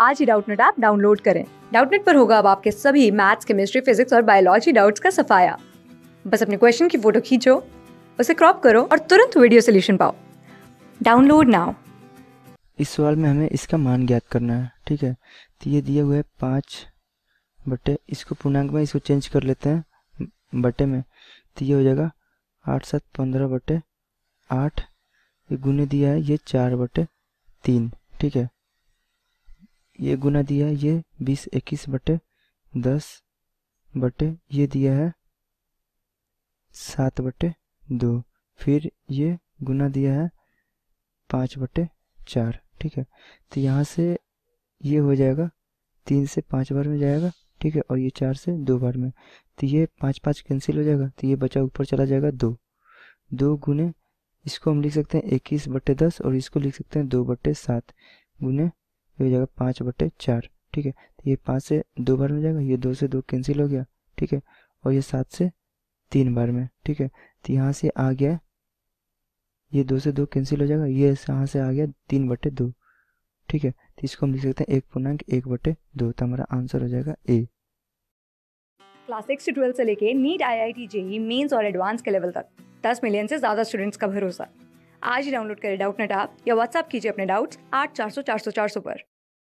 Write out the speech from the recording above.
आज ही Doubtnut app download करें डाउटनेट पर होगा अब आपके सभी मैथ्स केमिस्ट्री फिजिक्स और बायोलॉजी डाउट्स का सफाया बस अपने क्वेश्चन की फोटो खींचो उसे क्रॉप करो और तुरंत वीडियो सोल्यूशन पाओ डाउनलोड नाउ इस सवाल में हमें इसका मान ज्ञात करना है ठीक है तो ये दिया हुआ है पाँच बटे इसको पूर्णांक में इसको चेंज कर लेते हैं बटे में तो ये हो जाएगा आठ सात पंद्रह बटे आठ ये गुने दिया है ये चार बटे तीन ठीक है ये गुना दिया है ये बीस इक्कीस बटे दस बटे ये दिया है सात बटे दो फिर ये गुना दिया है पाँच बटे चार ठीक है तो यहाँ से ये हो जाएगा तीन से पाँच बार में जाएगा ठीक है और ये चार से दो बार में तो ये पाँच पाँच कैंसिल हो जाएगा तो ये बचा ऊपर चला जाएगा दो दो गुने इसको हम लिख सकते हैं इक्कीस बटे दस और इसको लिख सकते हैं दो बटे सात गुने ये हो जाएगा पाँच बटे चार ठीक है तो ये पाँच से दो बार में जाएगा ये दो से दो कैंसिल हो गया ठीक है और ये सात से तीन बार में ठीक है तो यहाँ से आ गया ये दो से दो कैंसिल हो जाएगा ये यहाँ से आ गया तीन बटे दो ठीक है तो इसको हम लिख सकते हैं एक पूर्णांक एक बटे दो तो हमारा आंसर हो जाएगा ए क्लास सिक्स से ट्वेल्थ से लेके NEET I I T JEE mains और एडवांस के लेवल तक दस मिलियन से ज़्यादा स्टूडेंट्स का भरोसा आज ही डाउनलोड करें डाउट नेट आप या व्हाट्सअप कीजिए अपने डाउट्स आठ चार सौ चार सौ चार सौ पर